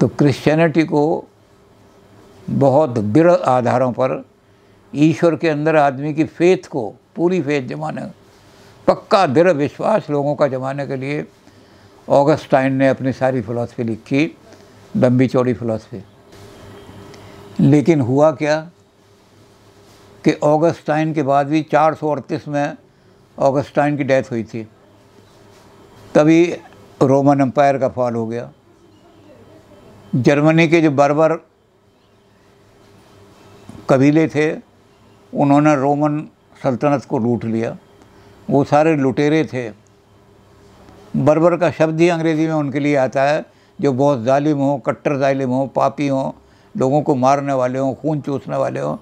तो क्रिश्चियनिटी को बहुत दृढ़ आधारों पर ईश्वर के अंदर आदमी की फेथ को पूरी फेथ जमाने पक्का दृढ़ विश्वास लोगों का जमाने के लिए ऑगस्टाइन ने अपनी सारी फिलॉसफी लिखी लंबी चौड़ी फिलॉसफी लेकिन हुआ क्या कि ऑगस्टाइन के बाद भी चार में ऑगस्टाइन की डेथ हुई थी तभी रोमन एम्पायर का फॉल हो गया जर्मनी के जो बर्बर कबीले थे उन्होंने रोमन सल्तनत को लूट लिया वो सारे लुटेरे थे बर्बर का शब्द ही अंग्रेज़ी में उनके लिए आता है जो बहुत ालिम हो कट्टर ालिम हो पापी हों लोगों को मारने वाले हों खून चूसने वाले हों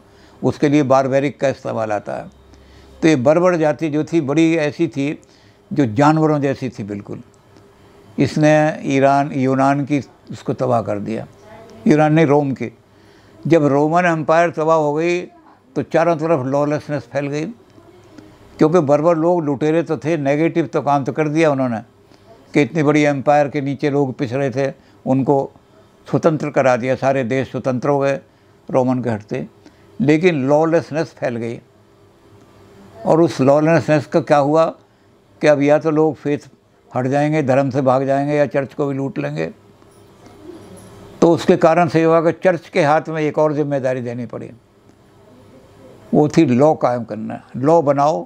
उसके लिए बारबेरिक का इस्तेमाल आता है तो ये बर्बर जाति जो थी बड़ी ऐसी थी जो जानवरों जैसी थी बिल्कुल इसने ईरान यूनान की उसको तबाह कर दिया ईरान ने रोम की जब रोमन एम्पायर तबाह हो गई तो चारों तरफ लॉलेसनेस फैल गई क्योंकि बरबर लोग लुटेरे तो थे नेगेटिव तो काम तो कर दिया उन्होंने कि इतनी बड़ी एम्पायर के नीचे लोग पिछड़े थे उनको स्वतंत्र करा दिया सारे देश स्वतंत्र हो गए रोमन के हटते लेकिन लॉलेसनेस फैल गई और उस लॉलेसनेस का क्या हुआ कि अब या तो लोग फेथ हट जाएंगे धर्म से भाग जाएंगे या चर्च को भी लूट लेंगे तो उसके कारण से हुआ कि चर्च के हाथ में एक और जिम्मेदारी देनी पड़ी वो थी लॉ कायम करना लॉ बनाओ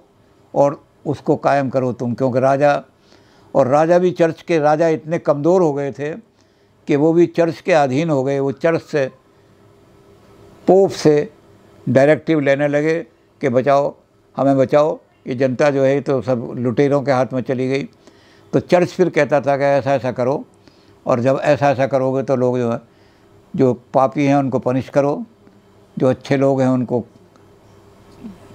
और उसको कायम करो तुम क्योंकि राजा और राजा भी चर्च के राजा इतने कमज़ोर हो गए थे कि वो भी चर्च के अधीन हो गए वो चर्च से पोप से डायरेक्टिव लेने लगे कि बचाओ हमें बचाओ ये जनता जो है तो सब लुटेरों के हाथ में चली गई तो चर्च फिर कहता था कि ऐसा ऐसा करो और जब ऐसा ऐसा करोगे तो लोग जो है जो पापी हैं उनको पनिश करो जो अच्छे लोग हैं उनको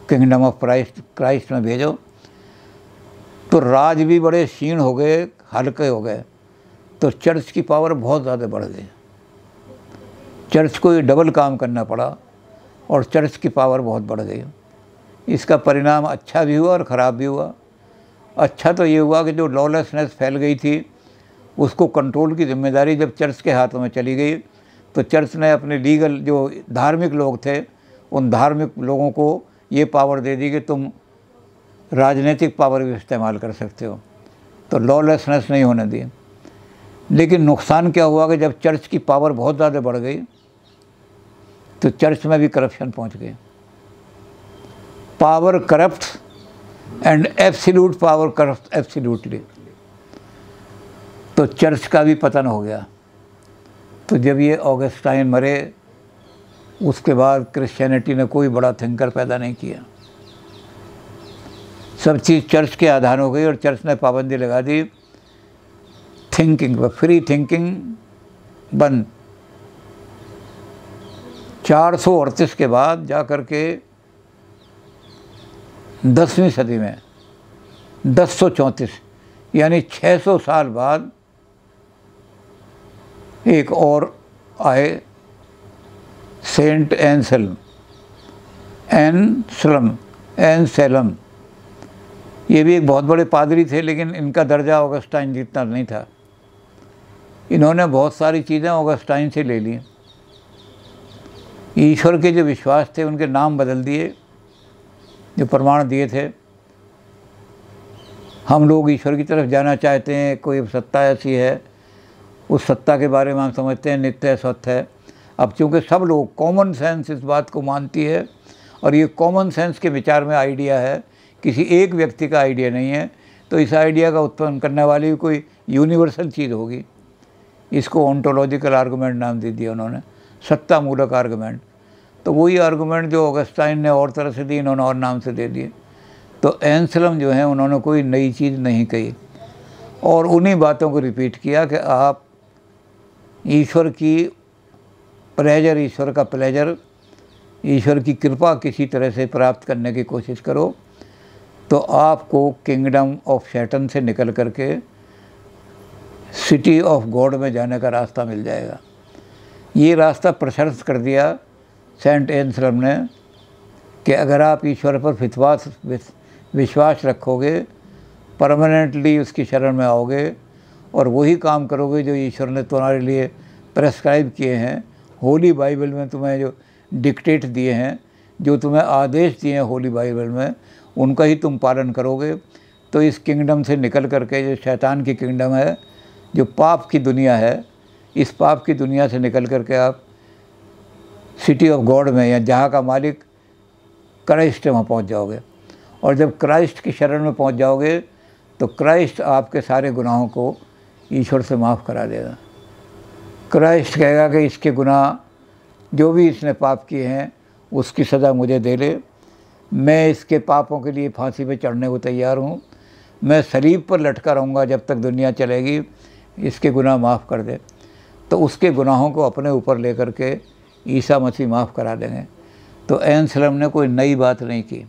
किंगडम ऑफ क्राइस्ट क्राइस्ट में भेजो तो राज भी बड़े क्षीण हो गए हल्के हो गए तो चर्च की पावर बहुत ज़्यादा बढ़ गई चर्च को ये डबल काम करना पड़ा और चर्च की पावर बहुत बढ़ गई इसका परिणाम अच्छा भी हुआ और ख़राब भी हुआ अच्छा तो ये हुआ कि जो लॉलेसनेस फैल गई थी उसको कंट्रोल की जिम्मेदारी जब चर्च के हाथों में चली गई तो चर्च ने अपने लीगल जो धार्मिक लोग थे उन धार्मिक लोगों को ये पावर दे दी कि तुम राजनीतिक पावर भी इस्तेमाल कर सकते हो तो लॉलेसनेस नहीं होने दी लेकिन नुकसान क्या हुआ कि जब चर्च की पावर बहुत ज़्यादा बढ़ गई तो चर्च में भी करप्शन पहुंच गए power corrupt and absolute power corrupt absolutely तो चर्च का भी पतन हो गया तो जब ये ऑगस्टाइन मरे उसके बाद क्रिश्चियनिटी ने कोई बड़ा थिंकर पैदा नहीं किया सब चीज़ चर्च के आधार हो गई और चर्च ने पाबंदी लगा दी थिंकिंग पर फ्री थिंकिंग बंद चार सौ अड़तीस के बाद जा करके के दसवीं सदी में दस सौ चौंतीस यानी सौ साल बाद एक और आए Saint Anselm Anselm Anselm ये भी एक बहुत बड़े पादरी थे लेकिन इनका दर्जा ऑगस्टाइन जितना नहीं था इन्होंने बहुत सारी चीज़ें ऑगस्टाइन से ले ली ईश्वर के जो विश्वास थे उनके नाम बदल दिए जो प्रमाण दिए थे हम लोग ईश्वर की तरफ जाना चाहते हैं कोई सत्ता ऐसी है उस सत्ता के बारे में हम समझते हैं नित्य सत्य है अब चूँकि सब लोग कॉमन सेंस इस बात को मानती है और ये कॉमन सेंस के विचार में आइडिया है किसी एक व्यक्ति का आइडिया नहीं है तो इस आइडिया का उत्पन्न करने वाली भी कोई यूनिवर्सल चीज़ होगी इसको ऑन्टोलॉजिकल आर्गूमेंट नाम दे दिया उन्होंने सत्ता मूलक आर्गूमेंट तो वही आर्गूमेंट जो ऑगस्टाइन ने और तरह से दी इन्होंने और नाम से दे दिए तो एंसलम जो है उन्होंने कोई नई चीज़ नहीं कही और उन्हीं बातों को रिपीट किया कि आप ईश्वर की प्लेजर ईश्वर का प्लेजर ईश्वर की कृपा किसी तरह से प्राप्त करने की कोशिश करो तो आपको किंगडम ऑफ शैटन से निकल करके सिटी ऑफ गॉड में जाने का रास्ता मिल जाएगा ये रास्ता प्रशंस कर दिया सेंट एंथ्रम ने कि अगर आप ईश्वर पर फितवास विश्वास रखोगे परमानेंटली उसकी शरण में आओगे और वही काम करोगे जो ईश्वर ने तुम्हारे लिए प्रेस्क्राइब किए हैं होली बाइबल में तुम्हें जो डिक्टेट दिए हैं जो तुम्हें आदेश दिए हैं होली बाइबल में उनका ही तुम पालन करोगे तो इस किंगडम से निकल करके जो शैतान की किंगडम है जो पाप की दुनिया है इस पाप की दुनिया से निकल करके आप सिटी ऑफ गॉड में या जहाँ का मालिक क्राइस्ट है वहाँ पहुँच जाओगे और जब क्राइस्ट की शरण में पहुँच जाओगे तो क्राइस्ट आपके सारे गुनाहों को ईश्वर से माफ़ करा देगा क्राइस्ट कहेगा कि इसके गुनाह जो भी इसने पाप किए हैं उसकी सज़ा मुझे दे ले मैं इसके पापों के लिए फांसी पर चढ़ने को तैयार हूँ मैं शरीब पर लटका रहूँगा जब तक दुनिया चलेगी इसके गुनाह माफ़ कर दे तो उसके गुनाहों को अपने ऊपर ले के ईसा मसीह माफ़ करा देंगे तो एनसलम ने कोई नई बात नहीं की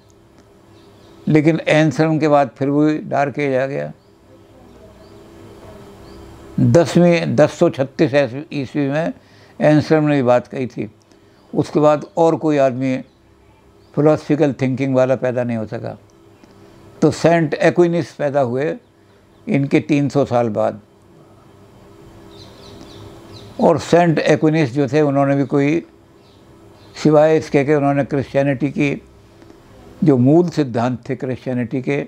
लेकिन एनसलम के बाद फिर वही डार किया गया दसवीं दस सौ छत्तीस ईस्वी में एनसलम ने भी बात कही थी उसके बाद और कोई आदमी फिलोसफिकल थिंकिंग वाला पैदा नहीं हो सका तो सेंट एक्विनिस पैदा हुए इनके 300 साल बाद और सेंट एक्विनिस जो थे उन्होंने भी कोई सिवाय इसके के उन्होंने क्रिश्चियनिटी की जो मूल सिद्धांत थे क्रिश्चियनिटी के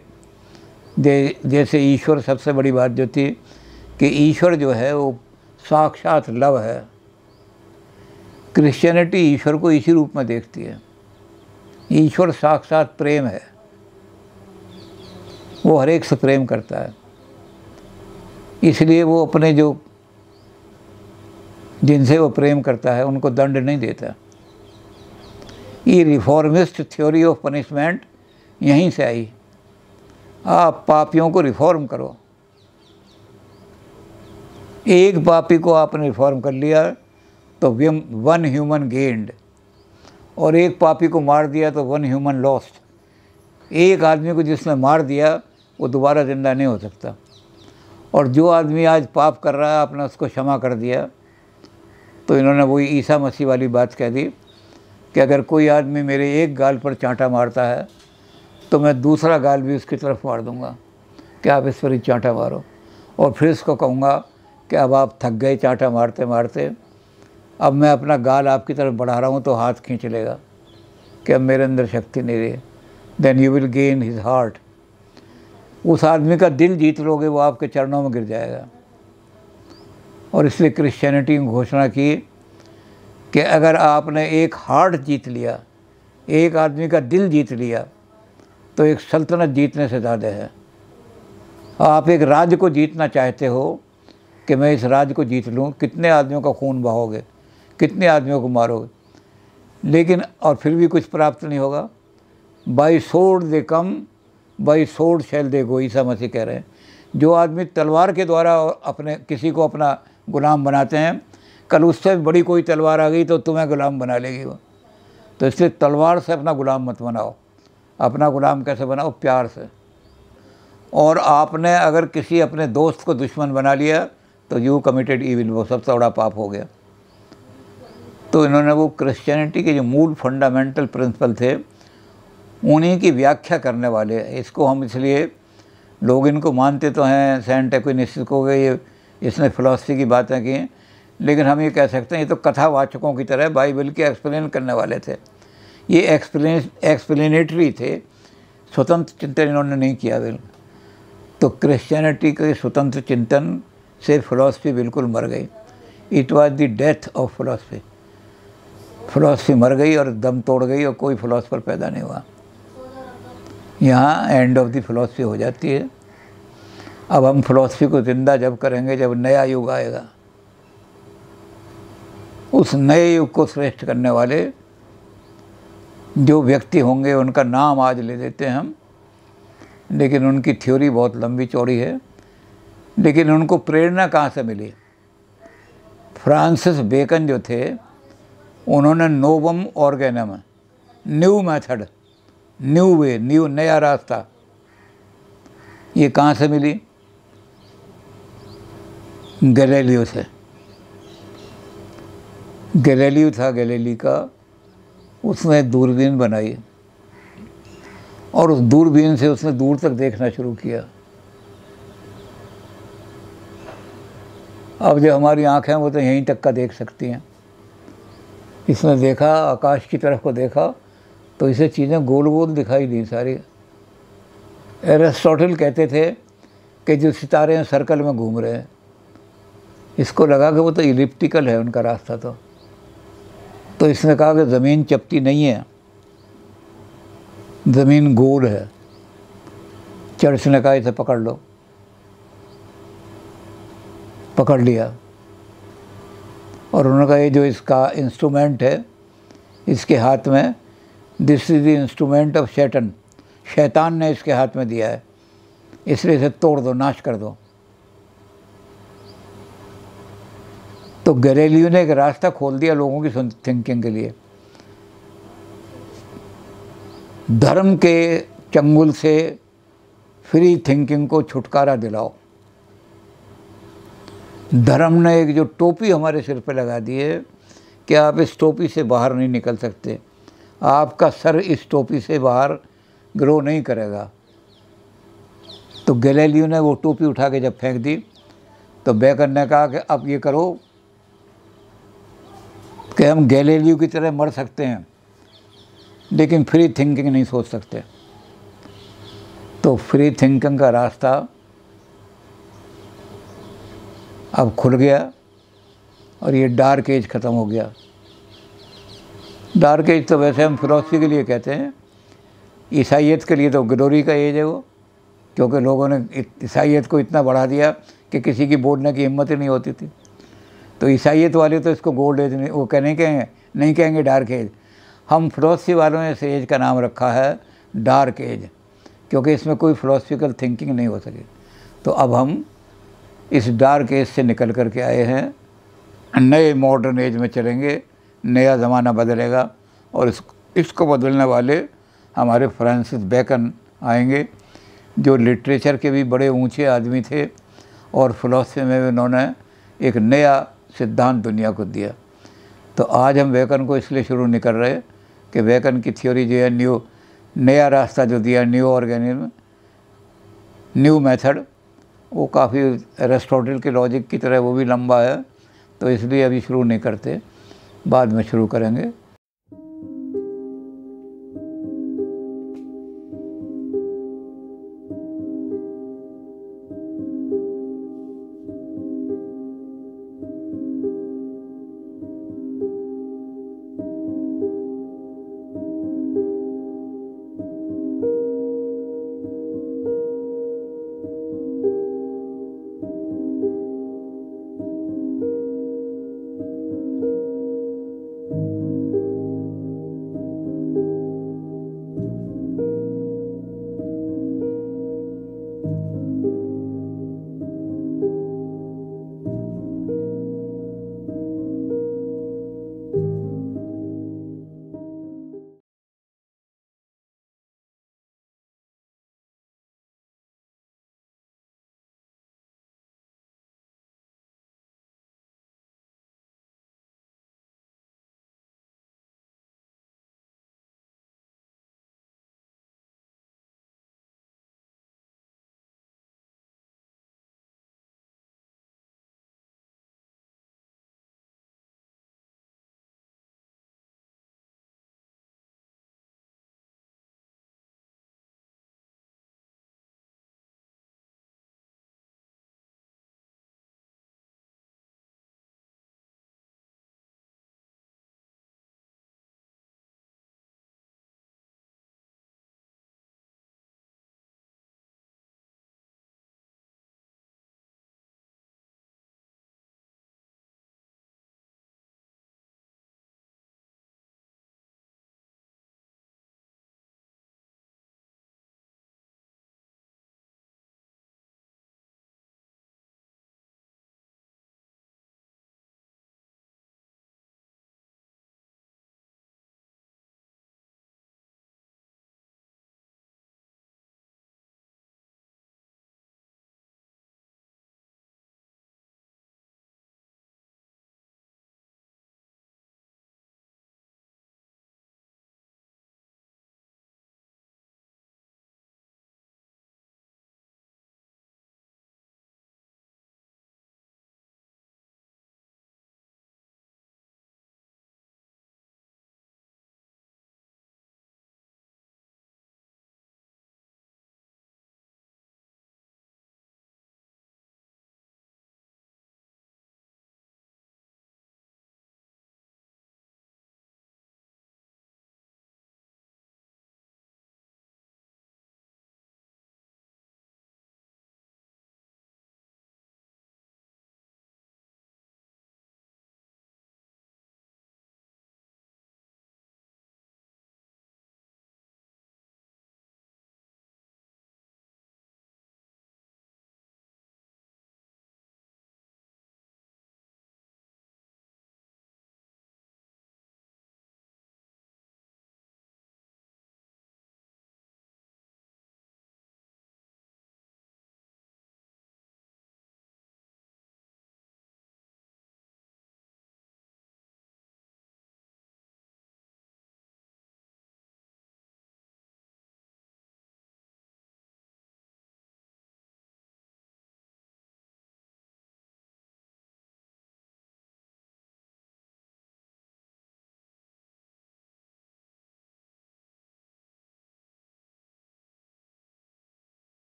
दे, जैसे ईश्वर सबसे बड़ी बात जो थी कि ईश्वर जो है वो साक्षात लव है क्रिश्चियनिटी ईश्वर को इसी रूप में देखती है ईश्वर साक्षात प्रेम है वो हर एक से प्रेम करता है इसलिए वो अपने जो जिनसे वो प्रेम करता है उनको दंड नहीं देता ये रिफॉर्मिस्ट थ्योरी ऑफ पनिशमेंट यहीं से आई आप पापियों को रिफॉर्म करो एक पापी को आपने रिफॉर्म कर लिया तो वन ह्यूमन गेंड और एक पापी को मार दिया तो वन ह्यूमन लॉस्ट एक आदमी को जिसने मार दिया वो दोबारा जिंदा नहीं हो सकता और जो आदमी आज पाप कर रहा है आपने उसको क्षमा कर दिया तो इन्होंने वही ईसा मसीह वाली बात कह दी कि अगर कोई आदमी मेरे एक गाल पर चांटा मारता है तो मैं दूसरा गाल भी उसकी तरफ मार दूंगा कि आप इस पर ही चांटा मारो और फिर इसको कहूँगा कि अब आप थक गए चांटा मारते मारते अब मैं अपना गाल आपकी तरफ बढ़ा रहा हूँ तो हाथ खींच लेगा कि अब मेरे अंदर शक्ति नहीं रही then you will gain his heart उस आदमी का दिल जीत लोगे वो आपके चरणों में गिर जाएगा और इसलिए क्रिश्चियनिटी में घोषणा की कि अगर आपने एक हार्ट जीत लिया एक आदमी का दिल जीत लिया तो एक सल्तनत जीतने से ज़्यादा है आप एक राज्य को जीतना चाहते हो कि मैं इस राज्य को जीत लूँ कितने आदमियों का खून बहाओगे कितने आदमियों को मारोगे लेकिन और फिर भी कुछ प्राप्त नहीं होगा बाई सोड दे कम बाई सोड शैल दे गो ईसा मसीह कह रहे हैं जो आदमी तलवार के द्वारा अपने किसी को अपना गुलाम बनाते हैं कल उससे बड़ी कोई तलवार आ गई तो तुम्हें गुलाम बना लेगी वो तो इसलिए तलवार से अपना गुलाम मत बनाओ अपना गुलाम कैसे बनाओ प्यार से और आपने अगर किसी अपने दोस्त को दुश्मन बना लिया तो यू कमिटेड ईविल वो सबसे बड़ा पाप हो गया तो इन्होंने वो क्रिश्चियनिटी के जो मूल फंडामेंटल प्रिंसिपल थे उन्हीं की व्याख्या करने वाले इसको हम इसलिए लोग इनको मानते तो हैं सेंट एक्विनिस को ये इसने फ़िलासफ़ी की बातें की हैं लेकिन हम ये कह सकते हैं ये तो कथावाचकों की तरह बाइबल के एक्सप्लेन करने वाले थे ये एक्सप्लेन एक्सप्लेनेटरी थे स्वतंत्र चिंतन इन्होंने नहीं किया बिल्कुल तो क्रिश्चियनिटी के स्वतंत्र चिंतन से फिलासफी बिल्कुल मर गई it was the death of philosophy philosophy मर गई और दम तोड़ गई और कोई फिलासफर पैदा नहीं हुआ यहाँ एंड ऑफ द फिलासफी हो जाती है अब हम फिलॉसफी को ज़िंदा जब करेंगे जब नया युग आएगा उस नए युग को श्रेष्ठ करने वाले जो व्यक्ति होंगे उनका नाम आज ले देते हैं हम लेकिन उनकी थ्योरी बहुत लंबी चौड़ी है लेकिन उनको प्रेरणा कहाँ से मिली फ्रांसिस बेकन जो थे उन्होंने Novum Organum new method new way new नया रास्ता ये कहाँ से मिली गैलेलियो से गैलेलियो था गैलेली का उसने दूरबीन बनाई और उस दूरबीन से उसने दूर तक देखना शुरू किया अब जो हमारी आँखें वो तो यहीं तक का देख सकती हैं इसने देखा आकाश की तरफ को देखा तो इसे चीज़ें गोल गोल दिखाई दी सारी एरिस्टोटल कहते थे कि जो सितारे हैं सर्कल में घूम रहे हैं इसको लगा कि वो तो इलिप्टिकल है उनका रास्ता तो तो इसने कहा कि ज़मीन चपटी नहीं है ज़मीन गोल है चर्च ने कहा इसे पकड़ लो पकड़ लिया और उन्होंने कहा ये जो इसका इंस्ट्रूमेंट है इसके हाथ में this is the instrument of Satan शैतान ने इसके हाथ में दिया है इसलिए इसे तोड़ दो नाश कर दो तो गरेलियों ने एक रास्ता खोल दिया लोगों की थिंकिंग के लिए धर्म के चंगुल से फ्री थिंकिंग को छुटकारा दिलाओ धर्म ने एक जो टोपी हमारे सिर पर लगा दी है कि आप इस टोपी से बाहर नहीं निकल सकते आपका सर इस टोपी से बाहर ग्रो नहीं करेगा तो गैलेलियो ने वो टोपी उठा के जब फेंक दी तो बेकर ने कहा कि अब ये करो कि हम गैलेलियो की तरह मर सकते हैं लेकिन फ्री थिंकिंग नहीं सोच सकते तो फ्री थिंकिंग का रास्ता अब खुल गया और ये डार्क एज ख़त्म हो गया डार्क एज तो वैसे हम फिलोसफी के लिए कहते हैं ईसाइत के लिए तो ग्लोरी का एज है वो क्योंकि लोगों ने ईसाइत को इतना बढ़ा दिया कि किसी की बोलने की हिम्मत ही नहीं होती थी तो ईसाइत वाले तो इसको गोल्ड एज नहीं वो कह नहीं कहेंगे नहीं कहेंगे डार्क एज हम फिलोसफी वालों ने इस एज का नाम रखा है डार्क एज क्योंकि इसमें कोई फिलोसफिकल थिंकिंग नहीं हो सके तो अब हम इस डार्क एज से निकल कर के आए हैं नए मॉडर्न एज में चलेंगे नया ज़माना बदलेगा और इस इसको बदलने वाले हमारे फ्रांसिस बैकन आएंगे जो लिटरेचर के भी बड़े ऊंचे आदमी थे और फिलोसफी में भी उन्होंने एक नया सिद्धांत दुनिया को दिया तो आज हम वेकन को इसलिए शुरू नहीं कर रहे कि वेकन की थ्योरी जो है न्यू नया रास्ता जो दिया न्यू ऑर्गेनिज्म न्यू मेथड वो काफ़ी एरेस्टोटल के लॉजिक की तरह वो भी लंबा है तो इसलिए अभी शुरू नहीं करते बाद में शुरू करेंगे